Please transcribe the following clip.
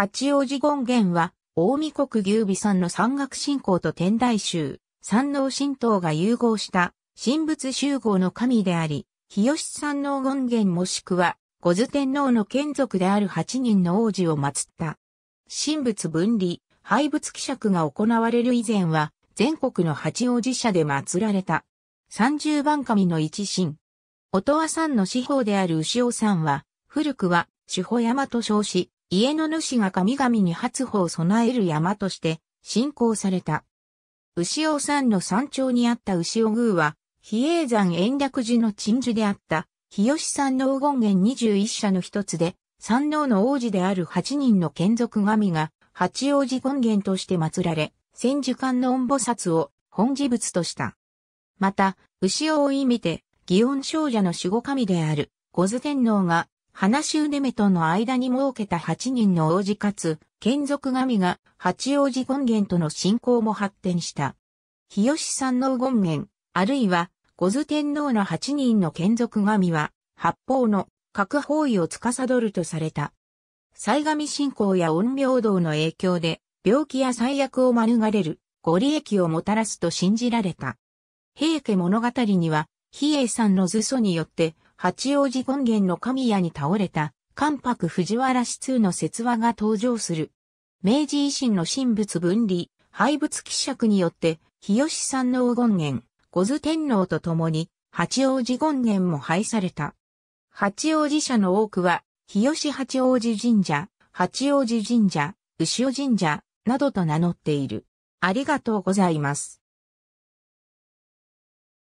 八王子権現は、大見国牛美山の山岳信仰と天台宗、山王神道が融合した神仏集合の神であり、日吉山王権現もしくは、五頭天皇の眷属である八人の王子を祀った。神仏分離、廃仏希釈が行われる以前は、全国の八王子社で祀られた。三十番神の一神。音羽山の司法である牛尾山は、古くは、主保山と称し、家の主が神々に発歩を備える山として信仰された。牛尾山の山頂にあった牛尾宮は、比叡山延暦寺の鎮守であった、日吉山王権現21社の一つで、山王の王子である8人の眷属神が、八王子権現として祀られ、千手観恩菩薩を本事物とした。また、牛尾を意味て、祇園少女の守護神である、小頭天皇が花州ネメとの間に設けた8人の王子かつ、眷属神が八王子権現との信仰も発展した。日吉三の権現、あるいは、五頭天皇の8人の眷属神は、八方の各方位を司るとされた。災神信仰や陰陽道の影響で、病気や災悪を免れる、ご利益をもたらすと信じられた。平家物語には、比叡山の図祖によって、八王子権現の神谷に倒れた、関白藤原氏通の説話が登場する。明治維新の神仏分離、廃仏希釈によって、日吉山王権現、五頭天皇と共に、八王子権現も廃された。八王子社の多くは、日吉八王子神社、八王子神社、牛尾神社、などと名乗っている。ありがとうございます。